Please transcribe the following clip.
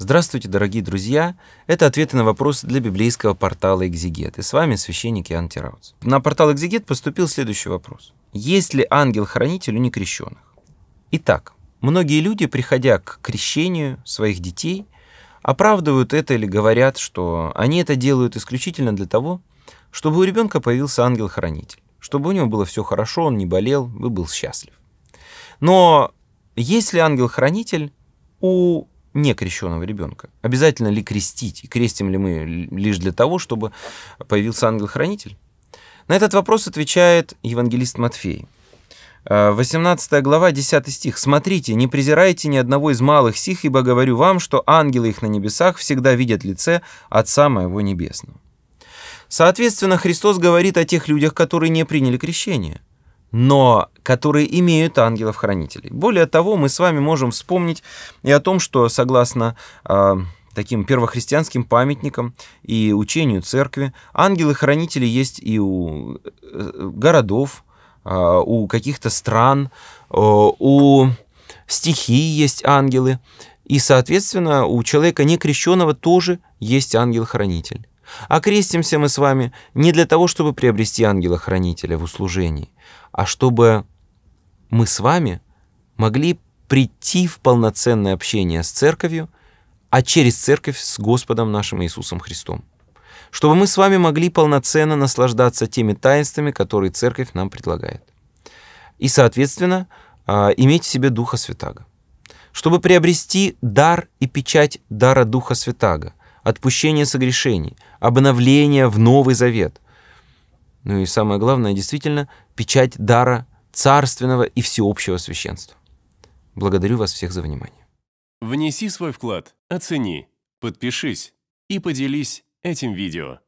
Здравствуйте, дорогие друзья! Это ответы на вопросы для библейского портала «Экзигет». И с вами священник Иоанн Тираус. На портал «Экзигет» поступил следующий вопрос. Есть ли ангел-хранитель у некрещенных? Итак, многие люди, приходя к крещению своих детей, оправдывают это или говорят, что они это делают исключительно для того, чтобы у ребенка появился ангел-хранитель, чтобы у него было все хорошо, он не болел и был счастлив. Но есть ли ангел-хранитель у некрещенного ребенка? Обязательно ли крестить? И крестим ли мы лишь для того, чтобы появился ангел-хранитель? На этот вопрос отвечает евангелист Матфей. 18 а, глава, 10 стих. «Смотрите, не презирайте ни одного из малых сих, ибо говорю вам, что ангелы их на небесах всегда видят лице Отца Моего Небесного». Соответственно, Христос говорит о тех людях, которые не приняли крещение – но которые имеют ангелов-хранителей. Более того, мы с вами можем вспомнить и о том, что согласно э, таким первохристианским памятникам и учению церкви, ангелы-хранители есть и у э, городов, э, у каких-то стран, э, у стихий есть ангелы, и, соответственно, у человека некрещенного тоже есть ангел-хранитель. А крестимся мы с вами не для того, чтобы приобрести ангела-хранителя в услужении, а чтобы мы с вами могли прийти в полноценное общение с церковью, а через церковь с Господом нашим Иисусом Христом. Чтобы мы с вами могли полноценно наслаждаться теми таинствами, которые церковь нам предлагает. И, соответственно, а, иметь в себе Духа Святаго. Чтобы приобрести дар и печать дара Духа Святаго, отпущение согрешений, обновление в Новый Завет. Ну и самое главное, действительно, печать дара царственного и всеобщего священства. Благодарю вас всех за внимание. Внеси свой вклад, оцени, подпишись и поделись этим видео.